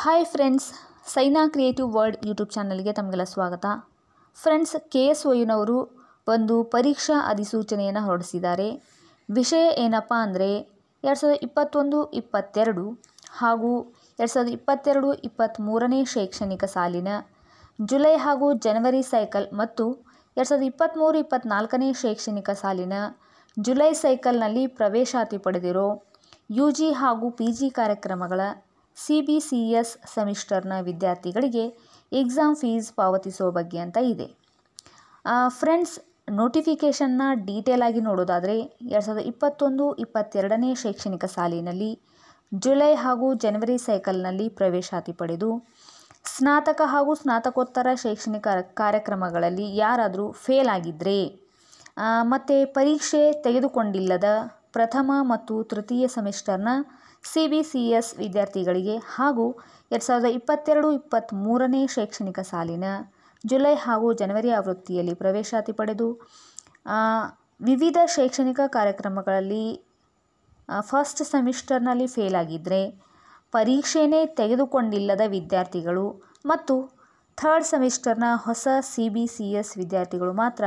hi friends Saina creative world YouTube ಚಾನಲ್ಗೆ ತಮಗೆಲ್ಲ ಸ್ವಾಗತ ಫ್ರೆಂಡ್ಸ್ ಕೆ ಎಸ್ ಒಯುನವರು ಒಂದು ಪರೀಕ್ಷಾ ಅಧಿಸೂಚನೆಯನ್ನು ಹೊರಡಿಸಿದ್ದಾರೆ ವಿಷಯ ಏನಪ್ಪ ಅಂದರೆ ಎರಡು ಸಾವಿರದ ಇಪ್ಪತ್ತೊಂದು ಇಪ್ಪತ್ತೆರಡು ಹಾಗೂ ಎರಡು ಸಾವಿರದ ಇಪ್ಪತ್ತೆರಡು ಇಪ್ಪತ್ತ್ಮೂರನೇ ಶೈಕ್ಷಣಿಕ ಸಾಲಿನ ಜುಲೈ ಹಾಗೂ ಜನವರಿ ಸೈಕಲ್ ಮತ್ತು ಎರಡು ಸಾವಿರದ ಇಪ್ಪತ್ತ್ಮೂರು ಇಪ್ಪತ್ತ್ನಾಲ್ಕನೇ ಶೈಕ್ಷಣಿಕ ಸಾಲಿನ ಜುಲೈ ಸೈಕಲ್ನಲ್ಲಿ ಪ್ರವೇಶಾತಿ ಪಡೆದಿರೋ ಯು ಜಿ ಹಾಗೂ ಪಿ ಜಿ ಕಾರ್ಯಕ್ರಮಗಳ ಸಿ ಬಿ ಸಿ ಎಸ್ ಸೆಮಿಸ್ಟರ್ನ ವಿದ್ಯಾರ್ಥಿಗಳಿಗೆ ಎಕ್ಸಾಮ್ ಫೀಸ್ ಪಾವತಿಸುವ ಬಗ್ಗೆ ಅಂತ ಇದೆ ಫ್ರೆಂಡ್ಸ್ ನೋಟಿಫಿಕೇಷನ್ನ ಡೀಟೇಲ್ ಆಗಿ ನೋಡೋದಾದರೆ ಎರಡು ಸಾವಿರದ ಇಪ್ಪತ್ತೊಂದು ಇಪ್ಪತ್ತೆರಡನೇ ಶೈಕ್ಷಣಿಕ ಸಾಲಿನಲ್ಲಿ ಜುಲೈ ಹಾಗೂ ಜನವರಿ ಸೈಕಲ್ನಲ್ಲಿ ಪ್ರವೇಶಾತಿ ಪಡೆದು ಸ್ನಾತಕ ಹಾಗೂ ಸ್ನಾತಕೋತ್ತರ ಶೈಕ್ಷಣಿಕ ಕಾರ್ಯಕ್ರಮಗಳಲ್ಲಿ ಯಾರಾದರೂ ಫೇಲ್ ಆಗಿದ್ದರೆ ಮತ್ತು ಪರೀಕ್ಷೆ ತೆಗೆದುಕೊಂಡಿಲ್ಲದ ಪ್ರಥಮ ಮತ್ತು ತೃತೀಯ ಸೆಮಿಸ್ಟರ್ನ ಸಿ ಬಿ ಸಿ ಎಸ್ ವಿದ್ಯಾರ್ಥಿಗಳಿಗೆ ಹಾಗೂ ಎರಡು ಸಾವಿರದ ಇಪ್ಪತ್ತೆರಡು ಇಪ್ಪತ್ತ್ಮೂರನೇ ಶೈಕ್ಷಣಿಕ ಸಾಲಿನ ಜುಲೈ ಹಾಗೂ ಜನವರಿ ಆವೃತ್ತಿಯಲ್ಲಿ ಪ್ರವೇಶಾತಿ ಪಡೆದು ವಿವಿಧ ಶೈಕ್ಷಣಿಕ ಕಾರ್ಯಕ್ರಮಗಳಲ್ಲಿ ಫಸ್ಟ್ ಸೆಮಿಸ್ಟರ್ನಲ್ಲಿ ಫೇಲ್ ಆಗಿದ್ದರೆ ಪರೀಕ್ಷೆನೇ ತೆಗೆದುಕೊಂಡಿಲ್ಲದ ವಿದ್ಯಾರ್ಥಿಗಳು ಮತ್ತು ಥರ್ಡ್ ಸೆಮಿಸ್ಟರ್ನ ಹೊಸ ಸಿ ಬಿ ಸಿ ಎಸ್ ವಿದ್ಯಾರ್ಥಿಗಳು ಮಾತ್ರ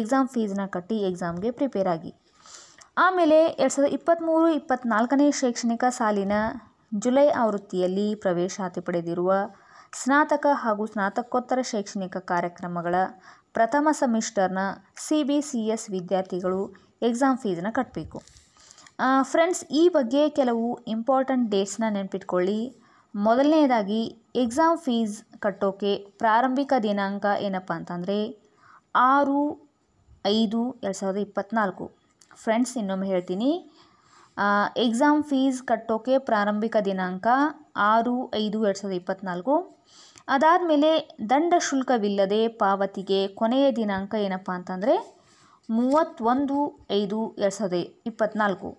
ಎಕ್ಸಾಮ್ ಫೀಸ್ನ ಕಟ್ಟಿ ಎಕ್ಸಾಮ್ಗೆ ಪ್ರಿಪೇರ್ ಆಗಿ ಆಮೇಲೆ ಎರಡು ಸಾವಿರದ ಇಪ್ಪತ್ತ್ಮೂರು ಇಪ್ಪತ್ತ್ನಾಲ್ಕನೇ ಶೈಕ್ಷಣಿಕ ಸಾಲಿನ ಜುಲೈ ಆವೃತ್ತಿಯಲ್ಲಿ ಪ್ರವೇಶಾತಿ ಪಡೆದಿರುವ ಸ್ನಾತಕ ಹಾಗೂ ಸ್ನಾತಕೋತ್ತರ ಶೈಕ್ಷಣಿಕ ಕಾರ್ಯಕ್ರಮಗಳ ಪ್ರಥಮ ಸೆಮಿಸ್ಟರ್ನ ಸಿ ಬಿ ಸಿ ಎಸ್ ವಿದ್ಯಾರ್ಥಿಗಳು ಎಕ್ಸಾಮ್ ಫೀಸನ್ನ ಕಟ್ಟಬೇಕು ಫ್ರೆಂಡ್ಸ್ ಈ ಬಗ್ಗೆ ಕೆಲವು ಇಂಪಾರ್ಟೆಂಟ್ ಡೇಟ್ಸ್ನ ನೆನಪಿಟ್ಕೊಳ್ಳಿ ಮೊದಲನೇದಾಗಿ ಎಕ್ಸಾಮ್ ಫೀಸ್ ಕಟ್ಟೋಕೆ ಪ್ರಾರಂಭಿಕ ದಿನಾಂಕ ಏನಪ್ಪ ಅಂತಂದರೆ ಆರು ಐದು ಎರಡು ಸಾವಿರದ ಇಪ್ಪತ್ತ್ನಾಲ್ಕು ಫ್ರೆಂಡ್ಸ್ ಇನ್ನೊಮ್ಮೆ ಹೇಳ್ತೀನಿ ಎಕ್ಸಾಮ್ ಫೀಸ್ ಕಟ್ಟೋಕೆ ಪ್ರಾರಂಭಿಕ ದಿನಾಂಕ ಆರು ಐದು ಎರಡು ಸಾವಿರದ ಇಪ್ಪತ್ತ್ನಾಲ್ಕು ಅದಾದಮೇಲೆ ದಂಡ ಶುಲ್ಕವಿಲ್ಲದೆ ಪಾವತಿಗೆ ಕೊನೆಯ ದಿನಾಂಕ ಏನಪ್ಪ ಅಂತಂದರೆ ಮೂವತ್ತೊಂದು ಐದು ಎರಡು ಸಾವಿರದ ಇಪ್ಪತ್ತ್ನಾಲ್ಕು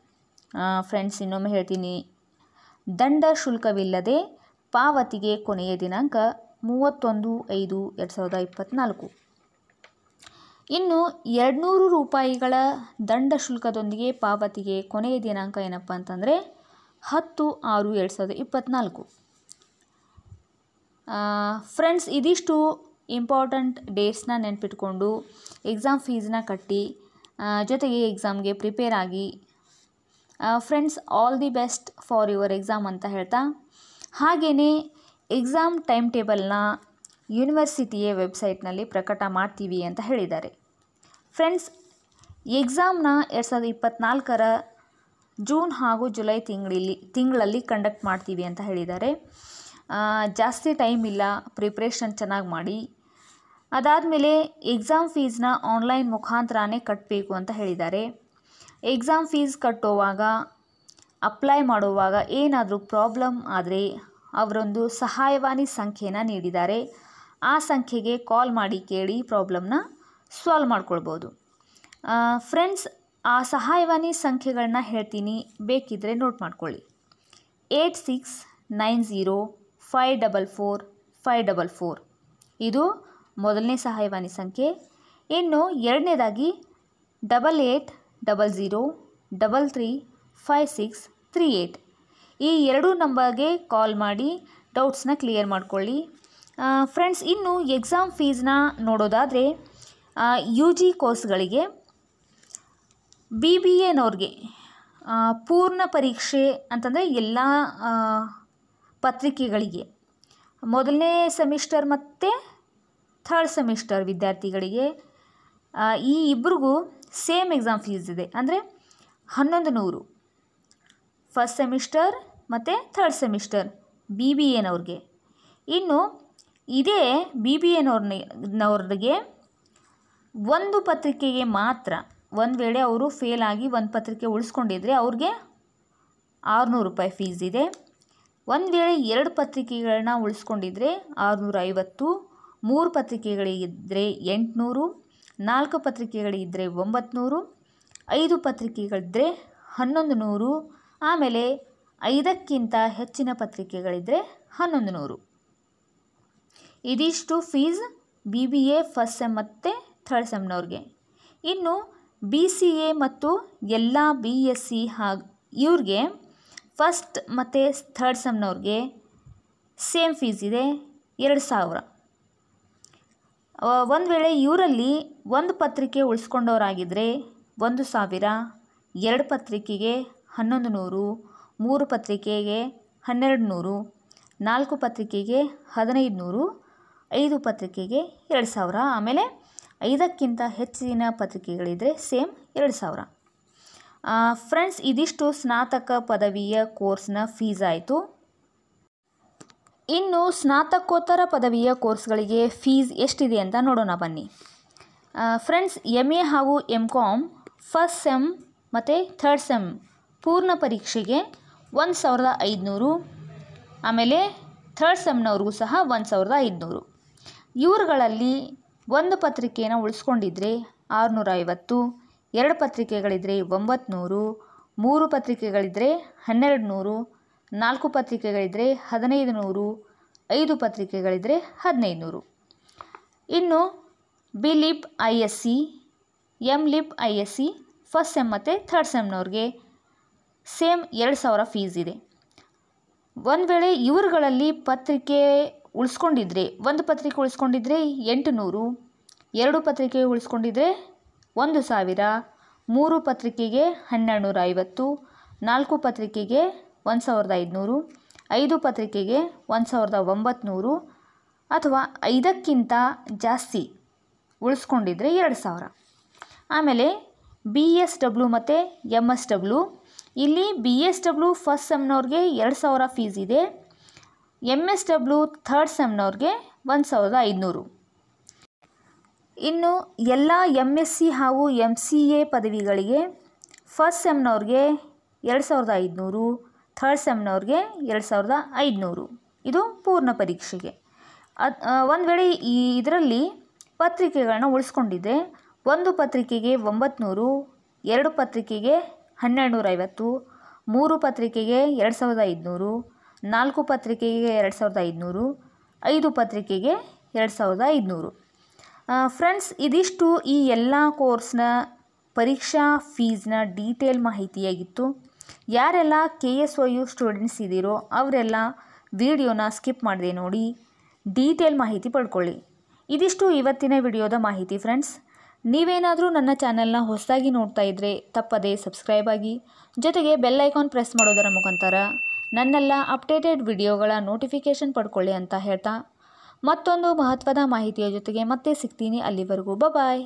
ಫ್ರೆಂಡ್ಸ್ ಇನ್ನೊಮ್ಮೆ ಹೇಳ್ತೀನಿ ದಂಡ ಶುಲ್ಕವಿಲ್ಲದೆ ಪಾವತಿಗೆ ಕೊನೆಯ ದಿನಾಂಕ ಮೂವತ್ತೊಂದು ಐದು ಎರಡು ಸಾವಿರದ ಇಪ್ಪತ್ತ್ನಾಲ್ಕು ಇನ್ನು ಎರಡುನೂರು ರೂಪಾಯಿಗಳ ದಂಡ ಶುಲ್ಕದೊಂದಿಗೆ ಪಾವತಿಗೆ ಕೊನೆಯ ದಿನಾಂಕ ಏನಪ್ಪ ಅಂತಂದರೆ ಹತ್ತು ಆರು ಎರಡು ಸಾವಿರದ ಇಪ್ಪತ್ತ್ನಾಲ್ಕು ಫ್ರೆಂಡ್ಸ್ ಇದಿಷ್ಟು ಇಂಪಾರ್ಟೆಂಟ್ ಡೇಟ್ಸ್ನ ನೆನಪಿಟ್ಕೊಂಡು ಎಕ್ಸಾಮ್ ಫೀಸನ್ನ ಕಟ್ಟಿ ಜೊತೆಗೆ ಎಕ್ಸಾಮ್ಗೆ ಪ್ರಿಪೇರ್ ಆಗಿ friends all the best for your exam ಅಂತ ಹೇಳ್ತಾ ಹಾಗೆಯೇ ಎಕ್ಸಾಮ್ ಟೈಮ್ ಟೇಬಲ್ನ ಯೂನಿವರ್ಸಿಟಿಯೇ ವೆಬ್ಸೈಟ್ನಲ್ಲಿ ಪ್ರಕಟ ಮಾಡ್ತೀವಿ ಅಂತ ಹೇಳಿದ್ದಾರೆ ಫ್ರೆಂಡ್ಸ್ ಎಕ್ಸಾಮ್ನ ಎರಡು ಸಾವಿರದ ಇಪ್ಪತ್ನಾಲ್ಕರ ಜೂನ್ ಹಾಗೂ ಜುಲೈ ತಿಂಗಳಲ್ಲಿ ತಿಂಗಳಲ್ಲಿ ಕಂಡಕ್ಟ್ ಮಾಡ್ತೀವಿ ಅಂತ ಹೇಳಿದ್ದಾರೆ ಜಾಸ್ತಿ ಟೈಮ್ ಇಲ್ಲ ಪ್ರಿಪ್ರೇಷನ್ ಚೆನ್ನಾಗಿ ಮಾಡಿ ಅದಾದಮೇಲೆ ಎಕ್ಸಾಮ್ ಫೀಸ್ನ ಆನ್ಲೈನ್ ಮುಖಾಂತರನೇ ಕಟ್ಟಬೇಕು ಅಂತ ಹೇಳಿದ್ದಾರೆ ಎಕ್ಸಾಮ್ ಫೀಸ್ ಕಟ್ಟುವಾಗ ಅಪ್ಲೈ ಮಾಡುವಾಗ ಏನಾದರೂ ಪ್ರಾಬ್ಲಮ್ ಆದರೆ ಅವರೊಂದು ಸಹಾಯವಾಣಿ ಸಂಖ್ಯೆನ ನೀಡಿದ್ದಾರೆ ಆ ಸಂಖ್ಯೆಗೆ ಕಾಲ್ ಮಾಡಿ ಕೇಳಿ ಪ್ರಾಬ್ಲಮ್ನ ಸಾಲ್ವ್ ಮಾಡ್ಕೊಳ್ಬೋದು ಫ್ರೆಂಡ್ಸ್ ಆ ಸಹಾಯವಾಣಿ ಸಂಖ್ಯೆಗಳನ್ನ ಹೇಳ್ತೀನಿ ಬೇಕಿದ್ದರೆ ನೋಟ್ ಮಾಡ್ಕೊಳ್ಳಿ eight six nine zero five double four five double four ಇದು ಮೊದಲನೇ ಸಹಾಯವಾಣಿ ಸಂಖ್ಯೆ ಇನ್ನು ಎರಡನೇದಾಗಿ double eight double zero double three five six three eight ಈ ಎರಡೂ ನಂಬರ್ಗೆ ಕಾಲ್ ಮಾಡಿ ಡೌಟ್ಸ್ನ ಕ್ಲಿಯರ್ ಮಾಡಿಕೊಳ್ಳಿ ಫ್ರೆಂಡ್ಸ್ ಇನ್ನು ಎಕ್ಸಾಮ್ ಫೀಸ್ನ ನೋಡೋದಾದರೆ ಯು ಜಿ ಕೋರ್ಸ್ಗಳಿಗೆ ಬಿ ಬಿ ಎನವ್ರಿಗೆ ಪೂರ್ಣ ಪರೀಕ್ಷೆ ಅಂತಂದರೆ ಎಲ್ಲ ಪತ್ರಿಕೆಗಳಿಗೆ ಮೊದಲನೇ ಸೆಮಿಸ್ಟರ್ ಮತ್ತು ಥರ್ಡ್ ಸೆಮಿಸ್ಟರ್ ವಿದ್ಯಾರ್ಥಿಗಳಿಗೆ ಈ ಇಬ್ಬರಿಗೂ ಸೇಮ್ ಎಕ್ಸಾಮ್ ಫೀಸ್ ಇದೆ ಅಂದರೆ ಹನ್ನೊಂದು ನೂರು ಫಸ್ಟ್ ಸೆಮಿಸ್ಟರ್ ಮತ್ತು ಥರ್ಡ್ ಸೆಮಿಸ್ಟರ್ ಬಿ ಬಿ ಎನವ್ರಿಗೆ ಇನ್ನು ಇದೇ ಬಿ ಬಿ ಎನವ್ರನ್ನವ್ರಿಗೆ ಒಂದು ಪತ್ರಿಕೆಗೆ ಮಾತ್ರ ಒಂದು ವೇಳೆ ಅವರು ಫೇಲ್ ಆಗಿ ಒಂದು ಪತ್ರಿಕೆ ಉಳಿಸ್ಕೊಂಡಿದ್ರೆ ಅವ್ರಿಗೆ ಆರುನೂರು ರೂಪಾಯಿ ಫೀಸ್ ಇದೆ ಒಂದು ವೇಳೆ ಎರಡು ಪತ್ರಿಕೆಗಳನ್ನ ಉಳಿಸ್ಕೊಂಡಿದ್ರೆ ಆರುನೂರ ಐವತ್ತು ಮೂರು ಪತ್ರಿಕೆಗಳಿದ್ದರೆ ಎಂಟುನೂರು ನಾಲ್ಕು ಪತ್ರಿಕೆಗಳಿದ್ದರೆ ಒಂಬತ್ತುನೂರು ಐದು ಪತ್ರಿಕೆಗಳಿದ್ದರೆ ಹನ್ನೊಂದು ನೂರು ಆಮೇಲೆ ಐದಕ್ಕಿಂತ ಹೆಚ್ಚಿನ ಪತ್ರಿಕೆಗಳಿದ್ದರೆ ಹನ್ನೊಂದು ನೂರು ಇದಿಷ್ಟು fees B B A first sem ಮತ್ತು ಥರ್ಡ್ ಸೆಮ್ನವ್ರಿಗೆ ಇನ್ನು ಬಿ ಸಿ ಎ ಮತ್ತು ಎಲ್ಲ ಬಿ ಎಸ್ ಸಿ ಹಾಗೆ ಇವ್ರಿಗೆ ಫಸ್ಟ್ ಮತ್ತು ಥರ್ಡ್ ಸೆಮ್ನವ್ರಿಗೆ ಸೇಮ್ ಫೀಸ್ ಇದೆ ಎರಡು ಸಾವಿರ ಒಂದು ವೇಳೆ ಇವರಲ್ಲಿ ಒಂದು ಪತ್ರಿಕೆ ಉಳಿಸ್ಕೊಂಡವರಾಗಿದ್ದರೆ ಒಂದು ಸಾವಿರ ಎರಡು ಪತ್ರಿಕೆಗೆ ಹನ್ನೊಂದು ನೂರು ಮೂರು ಪತ್ರಿಕೆಗೆ ಹನ್ನೆರಡು ನೂರು ನಾಲ್ಕು ಪತ್ರಿಕೆಗೆ ಹದಿನೈದು ನೂರು ಐದು ಪತ್ರಿಕೆಗೆ ಎರಡು ಸಾವಿರ ಆಮೇಲೆ ಐದಕ್ಕಿಂತ ಹೆಚ್ಚಿನ ಪತ್ರಿಕೆಗಳಿದ್ದರೆ ಸೇಮ್ ಎರಡು ಸಾವಿರ ಫ್ರೆಂಡ್ಸ್ ಇದಿಷ್ಟು ಸ್ನಾತಕ ಪದವಿಯ ಕೋರ್ಸ್ನ ಫೀಸ್ ಆಯಿತು ಇನ್ನು ಸ್ನಾತಕೋತ್ತರ ಪದವಿಯ ಕೋರ್ಸ್ಗಳಿಗೆ ಫೀಸ್ ಎಷ್ಟಿದೆ ಅಂತ ನೋಡೋಣ ಬನ್ನಿ ಫ್ರೆಂಡ್ಸ್ ಎಮ್ ಎ ಹಾಗೂ ಎಮ್ ಕಾಮ್ ಫಸ್ಟ್ ಸೆಮ್ ಮತ್ತು ಥರ್ಡ್ ಸೆಮ್ ಪೂರ್ಣ ಪರೀಕ್ಷೆಗೆ ಒಂದು ಸಾವಿರದ ಐದುನೂರು ಆಮೇಲೆ ಥರ್ಡ್ ಸೆಮ್ನವ್ರಿಗೂ ಸಹ ಒಂದು ಸಾವಿರದ ಐದುನೂರು ಇವರುಗಳಲ್ಲಿ ಒಂದು ಪತ್ರಿಕೆಯನ್ನು ಉಳಿಸ್ಕೊಂಡಿದ್ರೆ ಆರುನೂರ ಐವತ್ತು ಎರಡು ಪತ್ರಿಕೆಗಳಿದ್ದರೆ ಒಂಬತ್ತು ನೂರು ಮೂರು ಪತ್ರಿಕೆಗಳಿದ್ದರೆ ಹನ್ನೆರಡು ನೂರು ನಾಲ್ಕು ಪತ್ರಿಕೆಗಳಿದ್ದರೆ ಹದಿನೈದು ನೂರು ಐದು ಪತ್ರಿಕೆಗಳಿದ್ದರೆ ಹದಿನೈದು ನೂರು ಇನ್ನು B lib I S C M lib I S C first sem ಮತ್ತು ಥರ್ಡ್ ಸೆಮ್ನವ್ರಿಗೆ ಸೇಮ್ ಎರಡು ಸಾವಿರ ಫೀಸ್ ಇದೆ ಒಂದು ವೇಳೆ ಇವರುಗಳಲ್ಲಿ ಪತ್ರಿಕೆ ಉಳಿಸ್ಕೊಂಡಿದ್ರೆ ಒಂದು ಪತ್ರಿಕೆ ಉಳಿಸ್ಕೊಂಡಿದ್ರೆ ಎಂಟು ನೂರು ಎರಡು ಪತ್ರಿಕೆ ಉಳಿಸ್ಕೊಂಡಿದ್ರೆ ಒಂದು ಸಾವಿರ ಮೂರು ಪತ್ರಿಕೆಗೆ ಹನ್ನೆರಡು ನೂರ ಐವತ್ತು ನಾಲ್ಕು ಪತ್ರಿಕೆಗೆ ಒಂದು ಸಾವಿರದ ಐದುನೂರು ಐದು ಪತ್ರಿಕೆಗೆ ಒಂದು ಸಾವಿರದ ಒಂಬತ್ತುನೂರು ಅಥವಾ ಐದಕ್ಕಿಂತ ಜಾಸ್ತಿ ಉಳಿಸ್ಕೊಂಡಿದ್ರೆ ಎರಡು ಸಾವಿರ ಆಮೇಲೆ ಬಿ ಎಸ್ ಡಬ್ಲ್ಯೂ ಮತ್ತು ಎಮ್ ಎಸ್ ಡಬ್ಲ್ಯೂ ಇಲ್ಲಿ ಬಿ ಎಸ್ ಡಬ್ಲ್ಯೂ ಫಸ್ಟ್ ಸೆಮ್ನವ್ರಿಗೆ ಎರಡು ಸಾವಿರ ಫೀಸ್ ಇದೆ ಎಮ್ ಎಸ್ ಡಬ್ಲ್ಯೂ ಥರ್ಡ್ ಸೆಮ್ನವ್ರಿಗೆ ಒಂದು ಸಾವಿರದ ಐದುನೂರು ಇನ್ನು ಎಲ್ಲ ಎಮ್ ಎಸ್ ಸಿ ಹಾಗೂ ಎಮ್ ಸಿ ಎ ಪದವಿಗಳಿಗೆ ಫಸ್ಟ್ ಸೆಮ್ನವ್ರಿಗೆ ಎರಡು ಸಾವಿರದ ಐದುನೂರು ಥರ್ಡ್ ಸೆಮ್ನವ್ರಿಗೆ ಎರಡು ಸಾವಿರದ ಐದುನೂರು ಇದು ಪೂರ್ಣ ಪರೀಕ್ಷೆಗೆ ಅದು ಒಂದು ವೇಳೆ ಈ ಇದರಲ್ಲಿ ಪತ್ರಿಕೆಗಳನ್ನ ಉಳಿಸ್ಕೊಂಡಿದ್ದೆ ಒಂದು ಪತ್ರಿಕೆಗೆ ಒಂಬತ್ನೂರು ಎರಡು ಪತ್ರಿಕೆಗೆ ಹನ್ನೆರಡು ನೂರೈವತ್ತು ಮೂರು ಪತ್ರಿಕೆಗೆ ಎರಡು ಸಾವಿರದ ಐದುನೂರು ನಾಲ್ಕು ಪತ್ರಿಕೆಗೆ ಎರಡು ಸಾವಿರದ ಐದುನೂರು ಐದು ಪತ್ರಿಕೆಗೆ ಎರಡು ಸಾವಿರದ ಐದುನೂರು ಫ್ರೆಂಡ್ಸ್ ಇದಿಷ್ಟು ಈ ಎಲ್ಲ ಕೋರ್ಸ್ನ ಪರೀಕ್ಷಾ ಫೀಸ್ನ ಡೀಟೇಲ್ ಮಾಹಿತಿಯಾಗಿತ್ತು ಯಾರೆಲ್ಲ K S O U students ಇದ್ದೀರೋ ಅವರೆಲ್ಲ ವಿಡಿಯೋನ ಸ್ಕಿಪ್ ಮಾಡಿದೆ ನೋಡಿ ಡೀಟೇಲ್ ಮಾಹಿತಿ ಪಡ್ಕೊಳ್ಳಿ ಇದಿಷ್ಟು ಇವತ್ತಿನ ವಿಡಿಯೋದ ಮಾಹಿತಿ ಫ್ರೆಂಡ್ಸ್ ನೀವೇನಾದರೂ ನನ್ನ ಚಾನೆಲ್ನ ಹೊಸದಾಗಿ ನೋಡ್ತಾ ಇದ್ದರೆ ತಪ್ಪದೇ ಸಬ್ಸ್ಕ್ರೈಬ್ ಆಗಿ ಜೊತೆಗೆ ಬೆಲ್ ಐಕಾನ್ ಪ್ರೆಸ್ ಮಾಡೋದರ ಮುಖಾಂತರ ನನ್ನೆಲ್ಲ ಅಪ್ಡೇಟೆಡ್ ವಿಡಿಯೋಗಳ ನೋಟಿಫಿಕೇಷನ್ ಪಡ್ಕೊಳ್ಳಿ ಅಂತ ಹೇಳ್ತಾ ಮತ್ತೊಂದು ಮಹತ್ವದ ಮಾಹಿತಿಯ ಜೊತೆಗೆ ಮತ್ತೆ ಸಿಗ್ತೀನಿ ಅಲ್ಲಿವರೆಗೂ ಬಾಯ್